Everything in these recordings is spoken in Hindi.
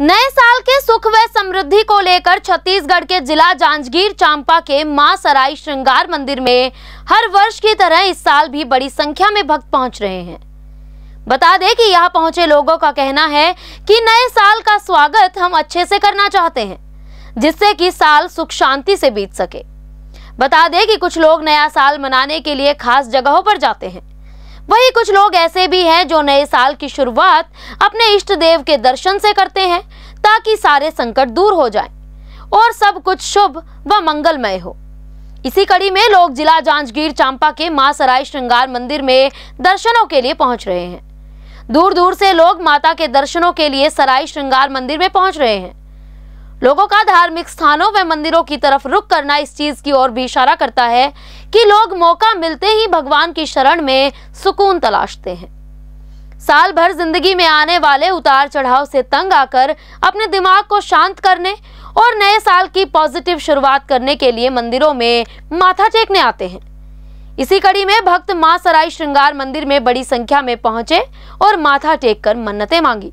नए साल के सुख व समृद्धि को लेकर छत्तीसगढ़ के जिला जांजगीर चांपा के मां सराय श्रृंगार मंदिर में हर वर्ष की तरह इस साल भी बड़ी संख्या में भक्त पहुंच रहे हैं बता दें कि यहां पहुंचे लोगों का कहना है कि नए साल का स्वागत हम अच्छे से करना चाहते हैं जिससे कि साल सुख शांति से बीत सके बता दें कि कुछ लोग नया साल मनाने के लिए खास जगहों पर जाते हैं वहीं कुछ लोग ऐसे भी हैं जो नए साल की शुरुआत अपने इष्ट देव के दर्शन से करते हैं ताकि सारे संकट दूर हो जाएं और सब कुछ शुभ व मंगलमय हो इसी कड़ी में लोग जिला जांजगीर चांपा के मां सराय श्रृंगार मंदिर में दर्शनों के लिए पहुंच रहे हैं दूर दूर से लोग माता के दर्शनों के लिए सराय श्रृंगार मंदिर में पहुंच रहे हैं लोगों का धार्मिक स्थानों व मंदिरों की तरफ रुख करना इस चीज की ओर भी इशारा करता है कि लोग मौका मिलते ही भगवान की शरण में सुकून तलाशते हैं साल भर जिंदगी में आने वाले उतार चढ़ाव से तंग आकर अपने दिमाग को शांत करने और नए साल की पॉजिटिव शुरुआत करने के लिए मंदिरों में माथा टेकने आते हैं इसी कड़ी में भक्त मां सराय श्रृंगार मंदिर में बड़ी संख्या में पहुंचे और माथा टेक कर मन्नते मांगी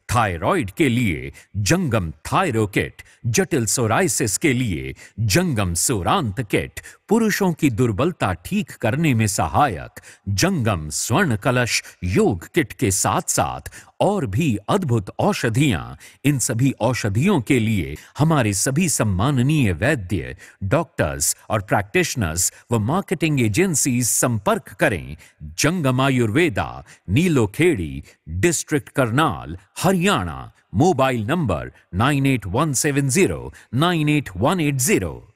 थायराइड के लिए जंगम थायरोकेट किट जटिल सोराइसिस के लिए जंगम सोरांत किट पुरुषों की दुर्बलता ठीक करने में सहायक जंगम स्वर्ण कलश योग किट के साथ साथ और भी अद्भुत औषधियां इन सभी औषधियों के लिए हमारे सभी सम्माननीय वैद्य डॉक्टर्स और प्रैक्टिशनर्स व मार्केटिंग एजेंसी संपर्क करें जंगम आयुर्वेदा नीलोखेड़ी डिस्ट्रिक्ट करनाल हरि Haryana mobile number nine eight one seven zero nine eight one eight zero